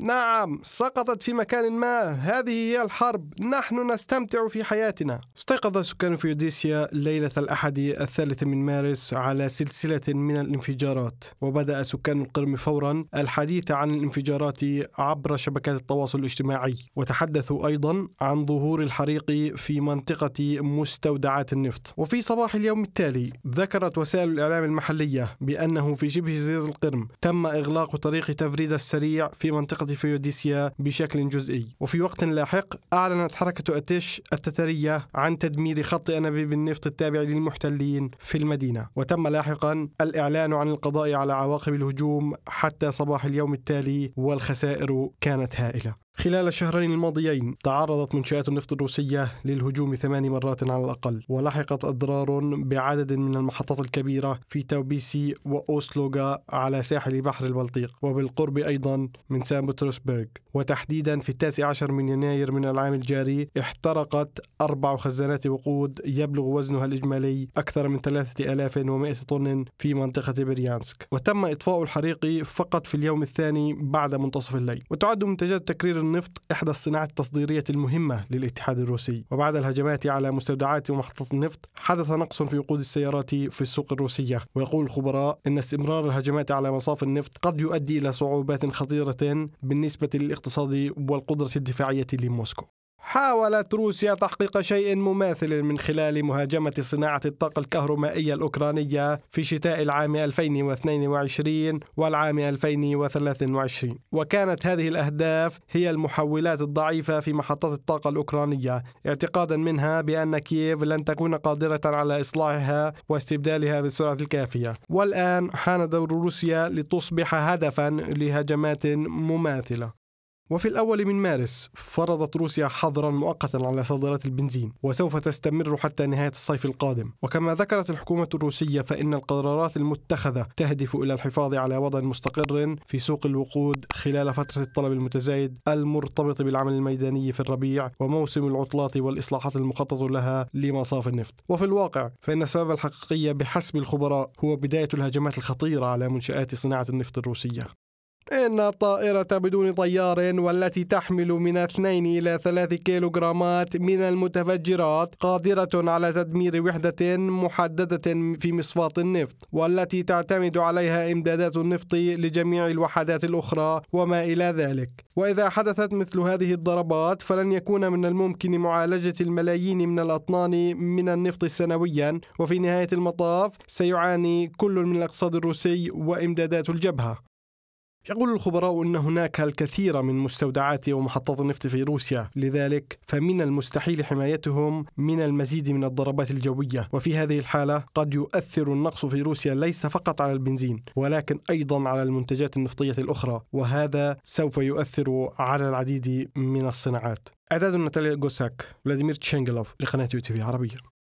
نعم سقطت في مكان ما هذه هي الحرب نحن نستمتع في حياتنا استيقظ سكان فيوديسيا ليلة الأحد الثالث من مارس على سلسلة من الانفجارات وبدأ سكان القرم فورا الحديث عن الانفجارات عبر شبكات التواصل الاجتماعي وتحدثوا أيضا عن ظهور الحريق في منطقة مستودعات النفط وفي صباح اليوم التالي ذكرت وسائل الإعلام المحلية بأنه في شبه جزيرة القرم تم إغلاق طريق تفريد السريع في منطقة تستضيف يوديسيا بشكل جزئي وفي وقت لاحق أعلنت حركة أتش التترية عن تدمير خط أنابيب النفط التابع للمحتلين في المدينة وتم لاحقا الإعلان عن القضاء على عواقب الهجوم حتى صباح اليوم التالي والخسائر كانت هائلة خلال الشهرين الماضيين تعرضت منشآت النفط الروسية للهجوم ثمان مرات على الأقل ولحقت أضرار بعدد من المحطات الكبيرة في توبيسي وأوسلوغا على ساحل بحر البلطيق وبالقرب أيضا من سان بطرسبرغ وتحديدا في التاسع عشر من يناير من العام الجاري احترقت أربع خزانات وقود يبلغ وزنها الإجمالي أكثر من 3100 طن في منطقة بريانسك وتم إطفاء الحريق فقط في اليوم الثاني بعد منتصف الليل وتعد منتجات تكرير النفط إحدى الصناعات التصديرية المهمة للاتحاد الروسي وبعد الهجمات على مستودعات ومحطة النفط حدث نقص في وقود السيارات في السوق الروسية ويقول الخبراء أن استمرار الهجمات على مصاف النفط قد يؤدي إلى صعوبات خطيرة بالنسبة للاقتصاد والقدرة الدفاعية لموسكو حاولت روسيا تحقيق شيء مماثل من خلال مهاجمة صناعة الطاقة الكهرومائية الأوكرانية في شتاء العام 2022 والعام 2023 وكانت هذه الأهداف هي المحولات الضعيفة في محطات الطاقة الأوكرانية اعتقادا منها بأن كييف لن تكون قادرة على إصلاحها واستبدالها بالسرعة الكافية والآن حان دور روسيا لتصبح هدفا لهجمات مماثلة وفي الأول من مارس فرضت روسيا حظرا مؤقتا على صادرات البنزين وسوف تستمر حتى نهاية الصيف القادم وكما ذكرت الحكومة الروسية فإن القرارات المتخذة تهدف إلى الحفاظ على وضع مستقر في سوق الوقود خلال فترة الطلب المتزايد المرتبط بالعمل الميداني في الربيع وموسم العطلات والإصلاحات المخطط لها لمصاف النفط وفي الواقع فإن السبب الحقيقي بحسب الخبراء هو بداية الهجمات الخطيرة على منشآت صناعة النفط الروسية إن الطائرة بدون طيار والتي تحمل من 2 إلى 3 كيلوغرامات من المتفجرات قادرة على تدمير وحدة محددة في مصفاة النفط والتي تعتمد عليها إمدادات النفط لجميع الوحدات الأخرى وما إلى ذلك وإذا حدثت مثل هذه الضربات فلن يكون من الممكن معالجة الملايين من الأطنان من النفط سنويا وفي نهاية المطاف سيعاني كل من الاقتصاد الروسي وإمدادات الجبهة يقول الخبراء أن هناك الكثير من مستودعات ومحطات النفط في روسيا لذلك فمن المستحيل حمايتهم من المزيد من الضربات الجوية وفي هذه الحالة قد يؤثر النقص في روسيا ليس فقط على البنزين ولكن أيضا على المنتجات النفطية الأخرى وهذا سوف يؤثر على العديد من الصناعات أعداد ناتاليا غوساك، فلاديمير تشينغلوف لقناة يوتيوب عربية